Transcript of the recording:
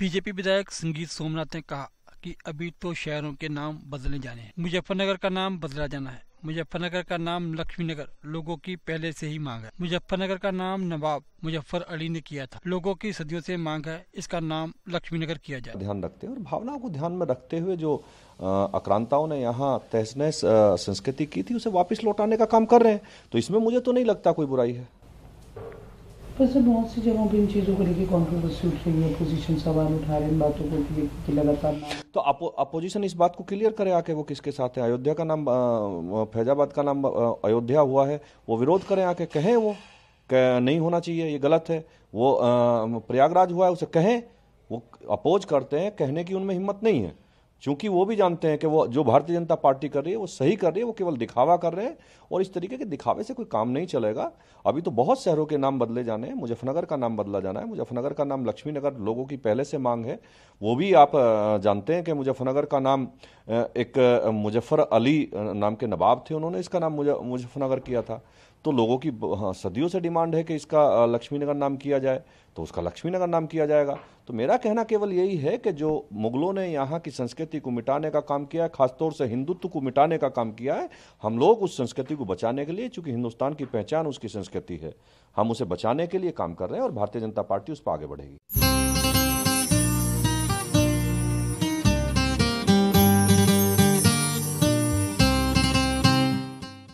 BJP विधायक संगीत सोमनाथ ने कहा कि अभी तो शहरों के नाम बदले जाने हैं मुजफ्फरनगर का नाम बदला जाना है मुजफ्फरनगर का नाम लक्ष्मीनगर लोगों की पहले से ही मांग है मुजफ्फरनगर का नाम नवाब मुजफ्फर अली ने किया था लोगों की सदियों से मांग है इसका नाम लक्ष्मीनगर किया जाए ध्यान रखते हैं और भावना को ध्यान में रखते हुए जो अक्रांताओं ने यहाँ तहस नहस संस्कृति की थी उसे वापस लौटाने का काम कर रहे हैं तो इसमें मुझे तो नहीं लगता कोई बुराई है वैसे बहुत सी जगहों पर इन चीज़ों को लेकर कॉन्ट्रोवर्सी उठ रही है अपोजिशन सवाल उठा रहे हैं बातों को कि, लगातार तो अपोजिशन इस बात को क्लियर करे आके वो किसके साथ है अयोध्या का नाम फैजाबाद का नाम अयोध्या हुआ है वो विरोध करें आके कहें वो कह, नहीं होना चाहिए ये गलत है वो प्रयागराज हुआ है उसे कहें वो अपोज करते हैं कहने की उनमें हिम्मत नहीं है चूंकि वो भी जानते हैं कि वो जो भारतीय जनता पार्टी कर रही है वो सही कर रही है वो केवल दिखावा कर रहे हैं और इस तरीके के दिखावे से कोई काम नहीं चलेगा अभी तो बहुत शहरों के नाम बदले जाने हैं मुजफ्फरनगर का नाम बदला जाना है मुजफ्फरनगर का नाम लक्ष्मीनगर लोगों की पहले से मांग है वो भी आप जानते हैं कि मुजफ्फरनगर का नाम एक मुजफ्फर अली नाम के नवाब थे उन्होंने इसका नाम मुजफ्फरनगर किया था तो लोगों की हाँ, सदियों से डिमांड है कि इसका लक्ष्मीनगर नाम किया जाए तो उसका लक्ष्मीनगर नाम किया जाएगा तो मेरा कहना केवल यही है कि जो मुगलों ने यहाँ की संस्कृति को मिटाने का काम किया है खासतौर से हिंदुत्व को मिटाने का काम किया है हम लोग उस संस्कृति को बचाने के लिए चूंकि हिंदुस्तान की पहचान उसकी संस्कृति है हम उसे बचाने के लिए काम कर रहे हैं और भारतीय जनता पार्टी उस पर आगे बढ़ेगी